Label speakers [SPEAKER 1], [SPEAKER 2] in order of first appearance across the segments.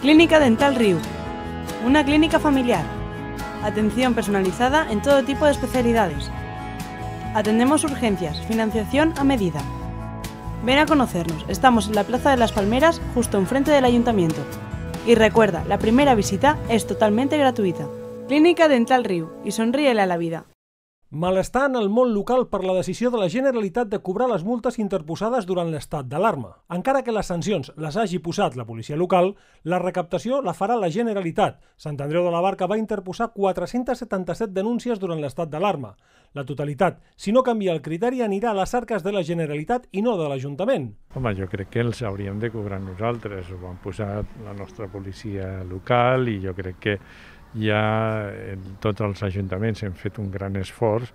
[SPEAKER 1] Clínica Dental río Una clínica familiar. Atención personalizada en todo tipo de especialidades. Atendemos urgencias, financiación a medida. Ven a conocernos, estamos en la Plaza de las Palmeras, justo enfrente del ayuntamiento. Y recuerda, la primera visita es totalmente gratuita. Clínica Dental río y sonríele a la vida.
[SPEAKER 2] Malestar en el món local per la decisió de la Generalitat de cobrar les multes interposades durant l'estat d'alarma. Encara que les sancions les hagi posat la policia local, la recaptació la farà la Generalitat. Sant Andreu de la Barca va interposar 477 denúncies durant l'estat d'alarma. La totalitat, si no canvia el criteri, anirà a les arques de la Generalitat i no de l'Ajuntament.
[SPEAKER 3] Home, jo crec que els hauríem de cobrar nosaltres. Ho han posar la nostra policia local i jo crec que ja en tots els ajuntaments hem fet un gran esforç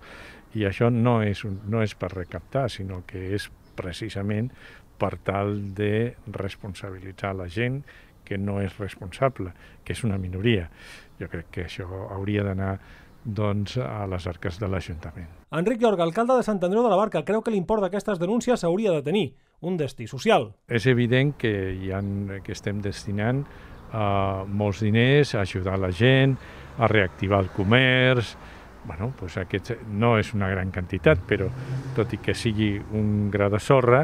[SPEAKER 3] i això no és, un, no és per recaptar, sinó que és precisament per tal de responsabilitzar la gent que no és responsable, que és una minoria. Jo crec que això hauria d'anar doncs, a les arques de l'Ajuntament.
[SPEAKER 2] Enric Llorga, alcalde de Sant Andreu de la Barca, creu que l'import d'aquestes denúncies hauria de tenir un destí social.
[SPEAKER 3] És evident que, hi ha, que estem destinant eh, molts diners, a ajudar la gent, a reactivar el comerç, bueno, pues aquest no és una gran quantitat, però tot i que sigui un gra de sorra,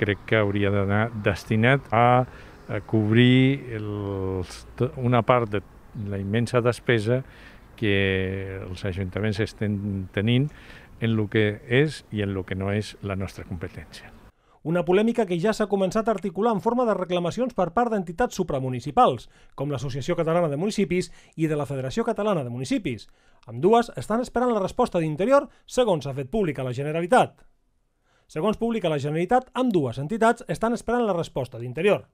[SPEAKER 3] crec que hauria d'anar destinat a, a cobrir els, una part de la immensa despesa que els ajuntaments estan tenint en el que és i en el que no és la nostra competència.
[SPEAKER 2] Una polèmica que ja s'ha començat a articular en forma de reclamacions per part d'entitats supramunicipals, com l'Associació Catalana de Municipis i de la Federació Catalana de Municipis. Amb dues estan esperant la resposta d'Interior, segons ha fet pública la Generalitat. Segons publica la Generalitat, amb dues entitats estan esperant la resposta d'Interior.